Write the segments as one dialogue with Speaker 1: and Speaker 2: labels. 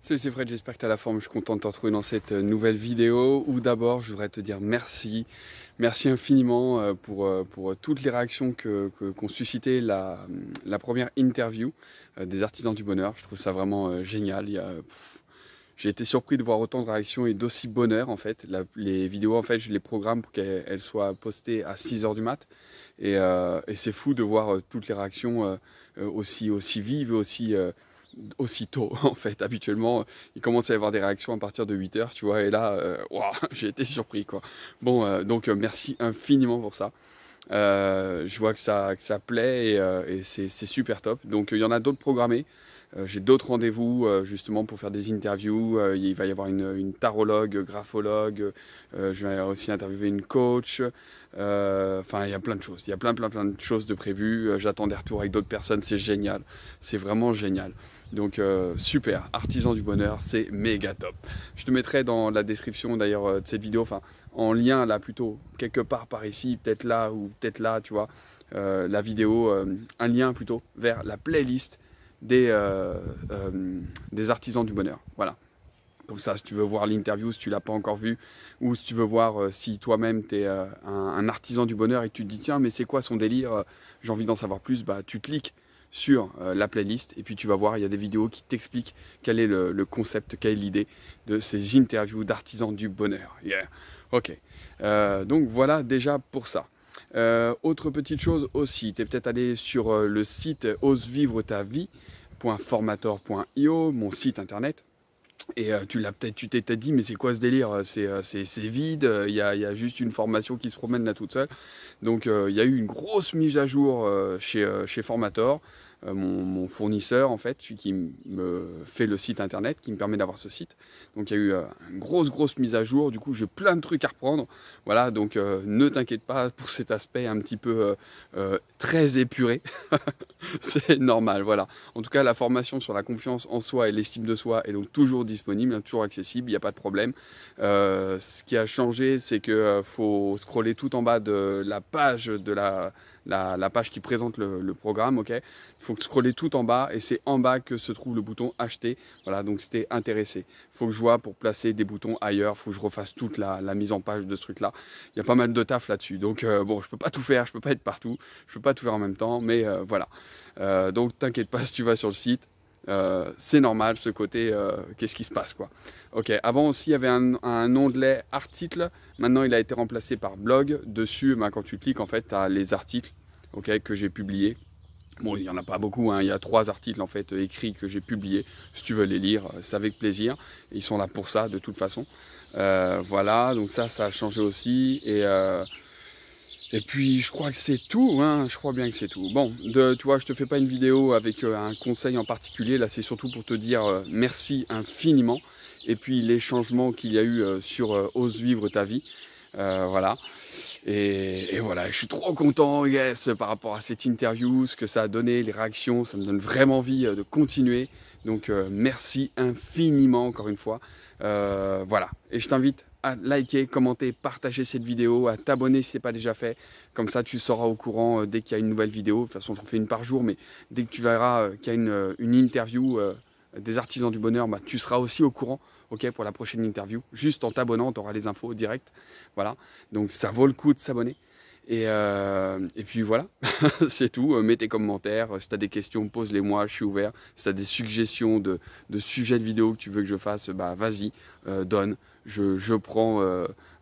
Speaker 1: Salut c'est Fred, j'espère que tu as la forme, je suis content de te retrouver dans cette euh, nouvelle vidéo où d'abord je voudrais te dire merci, merci infiniment euh, pour, euh, pour toutes les réactions qu'ont que, suscité la, première interview des artisans du bonheur, je trouve ça vraiment génial, j'ai été surpris de voir autant de réactions et d'aussi bonheur en fait, les vidéos en fait je les programme pour qu'elles soient postées à 6h du mat et, c'est fou de voir toutes les réactions aussi, aussi vives, aussi aussitôt en fait. Habituellement, euh, il commence à y avoir des réactions à partir de 8 heures, tu vois, et là, euh, j'ai été surpris quoi. Bon, euh, donc merci infiniment pour ça. je vois que ça, que ça plaît et, et c'est super top. Donc il y en a d'autres programmés. Euh, j'ai d'autres rendez-vous euh, justement pour faire des interviews. Euh, il va y avoir une, tarologue, graphologue. je vais aussi interviewer une coach. Enfin, il y a plein de choses. Il y a plein, plein, plein de choses de prévues. J'attends des retours avec d'autres personnes. C'est génial. C'est vraiment génial. Donc super, artisan du bonheur, c'est méga top. Je te mettrai dans la description d'ailleurs de cette vidéo, enfin en lien là plutôt, quelque part par ici, peut-être là ou peut-être là, tu vois, la vidéo, un lien plutôt vers la playlist euh, euh, des, artisans du bonheur. Voilà. Donc ça, si tu veux voir l'interview, si tu l'as pas encore vue, ou si tu veux voir euh, si toi-même tu es un, artisan du bonheur et que tu te dis tiens, mais c'est quoi son délire J'ai envie d'en savoir plus. Bah, tu cliques sur la playlist et puis tu vas voir, il y a des vidéos qui t'expliquent quel est le, le concept, quelle est l'idée de ces interviews d'artisans du bonheur. Yeah. Ok. donc voilà déjà pour ça. Euh, autre petite chose aussi, tu es peut-être allé sur euh, le site osevivre-ta-vie.formator.io, mon site internet. Et euh, tu l'as peut-être, tu t'es dit, mais c'est quoi ce délire C'est vide, il y, a, juste une formation qui se promène là toute seule. Donc il y a eu une grosse mise à jour chez, chez Formator. Euh, mon, fournisseur, en fait, celui qui me fait le site internet, qui me permet d'avoir ce site. Donc il y a eu euh, une grosse, grosse mise à jour. Du coup, j'ai plein de trucs à reprendre. Voilà, donc euh, ne t'inquiète pas pour cet aspect un petit peu très épuré. C'est normal, voilà. En tout cas, la formation sur la confiance en soi et l'estime de soi est donc toujours disponible, hein, toujours accessible, il n'y a pas de problème. ce qui a changé, c'est que faut scroller tout en bas de la page de la, la, page qui présente le, le programme, ok faut que scroller tout en bas et c'est en bas que se trouve le bouton acheter. Voilà, donc c'était intéressé. Faut que je vois pour placer des boutons ailleurs, faut que je refasse toute la, mise en page de ce truc-là. Il y a pas mal de taf là-dessus. Donc euh, bon, je peux pas tout faire, je peux pas être partout, je peux pas tout faire en même temps, mais euh, voilà. Euh, donc t'inquiète pas si tu vas sur le site, c'est normal ce côté qu'est-ce qui se passe quoi. Ok, avant aussi il y avait un, un onglet article, maintenant il a été remplacé par blog. Dessus, ben, quand tu cliques en fait, tu as les articles ok que j'ai publiés Bon, il n'y en a pas beaucoup, hein. il y a trois articles en fait euh, écrits que j'ai publiés. Si tu veux les lire, euh, c'est avec plaisir. Ils sont là pour ça de toute façon. Euh, voilà, donc ça, ça a changé aussi. Et, et puis je crois que c'est tout, hein. je crois bien que c'est tout. Bon, de, tu vois, je te fais pas une vidéo avec un conseil en particulier, là c'est surtout pour te dire merci infiniment. Et puis les changements qu'il y a eu sur Ose vivre ta vie. Euh, voilà. Et, voilà, je suis trop content, yes, par rapport à cette interview, ce que ça a donné, les réactions, ça me donne vraiment envie euh, de continuer. Donc euh, merci infiniment encore une fois. voilà, et je t'invite à liker, commenter, partager cette vidéo, à t'abonner si ce n'est pas déjà fait. Comme ça, tu seras au courant dès qu'il y a une nouvelle vidéo. De toute façon, j'en fais une par jour, mais dès que tu verras qu'il y a une, interview des artisans du bonheur, bah, tu seras aussi au courant ok, pour la prochaine interview. Juste en t'abonnant, tu auras les infos directes. Voilà. Donc ça vaut le coup de s'abonner. Et, euh, et, puis voilà, c'est tout. Euh, mets tes commentaires. Euh, si tu as des questions, pose-les moi, je suis ouvert. Si tu as des suggestions de, de sujets de vidéos que tu veux que je fasse, bah vas-y, donne. Je, je prends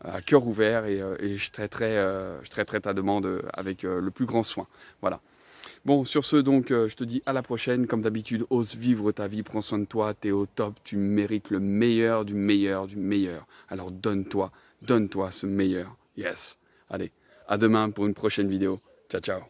Speaker 1: à cœur ouvert et, et je, traiterai, je traiterai ta demande avec le plus grand soin. Voilà. Bon, sur ce, donc, euh, je te dis à la prochaine. Comme d'habitude, ose vivre ta vie, prends soin de toi, t'es au top, tu mérites le meilleur, du meilleur, du meilleur. Alors donne-toi, donne-toi ce meilleur. Yes. Allez, à demain pour une prochaine vidéo. Ciao, ciao.